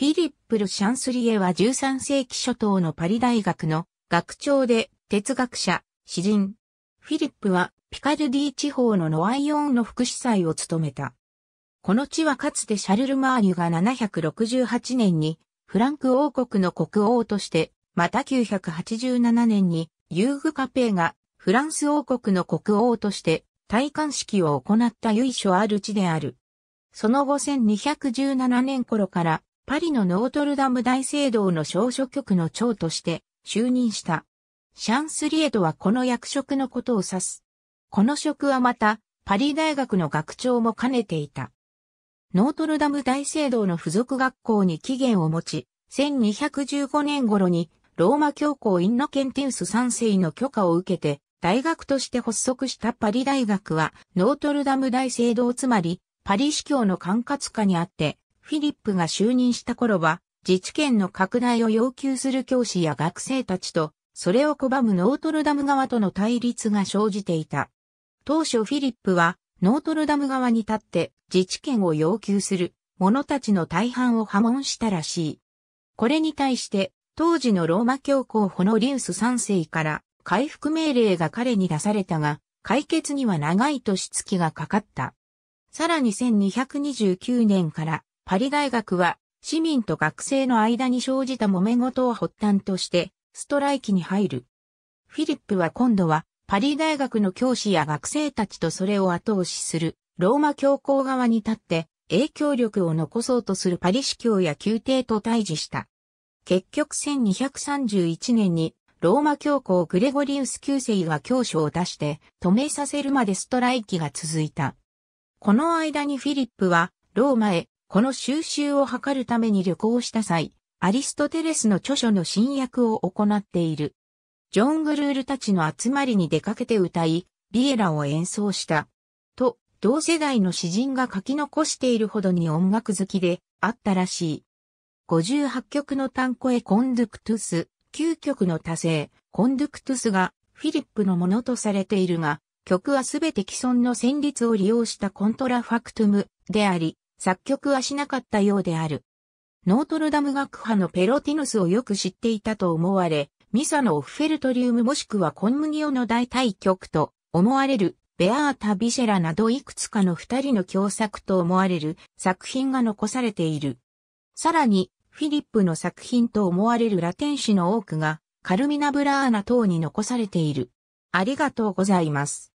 フィリップ・ル・シャンスリエは13世紀初頭のパリ大学の学長で哲学者、詩人。フィリップはピカルディ地方のノワイオンの副司祭を務めた。この地はかつてシャルル・マーニュが768年にフランク王国の国王として、また987年にユーグ・カペーがフランス王国の国王として戴冠式を行った由緒ある地である。その後1217年頃からパリのノートルダム大聖堂の小書局の長として就任した。シャンスリエとはこの役職のことを指す。この職はまた、パリ大学の学長も兼ねていた。ノートルダム大聖堂の付属学校に起源を持ち、1215年頃にローマ教皇インノケンティウス3世の許可を受けて、大学として発足したパリ大学は、ノートルダム大聖堂つまり、パリ司教の管轄下にあって、フィリップが就任した頃は、自治権の拡大を要求する教師や学生たちと、それを拒むノートルダム側との対立が生じていた。当初フィリップは、ノートルダム側に立って自治権を要求する者たちの大半を破門したらしい。これに対して、当時のローマ教皇ホノリウス3世から回復命令が彼に出されたが、解決には長い年月がかかった。さらに1229年からパリ大学は市民と学生の間に生じた揉め事を発端としてストライキに入る。フィリップは今度はパリ大学の教師や学生たちとそれを後押しするローマ教皇側に立って影響力を残そうとするパリ司教や宮廷と対峙した。結局1231年にローマ教皇グレゴリウス9世が教書を出して止めさせるまでストライキが続いた。この間にフィリップはローマへこの収集を図るために旅行した際、アリストテレスの著書の新訳を行っている。ジョン・グルールたちの集まりに出かけて歌い、ビエラを演奏した。と、同世代の詩人が書き残しているほどに音楽好きであったらしい。58曲の単語へコンドゥクトゥス、9曲の多声、コンドゥクトゥスがフィリップのものとされているが、曲はすべて既存の旋律を利用したコントラファクトゥムであり、作曲はしなかったようである。ノートルダム学派のペロティヌスをよく知っていたと思われ、ミサのオフフェルトリウムもしくはコンムニオの大対局と思われるベアータ・ビシェラなどいくつかの二人の共作と思われる作品が残されている。さらに、フィリップの作品と思われるラテン詩の多くがカルミナ・ブラーナ等に残されている。ありがとうございます。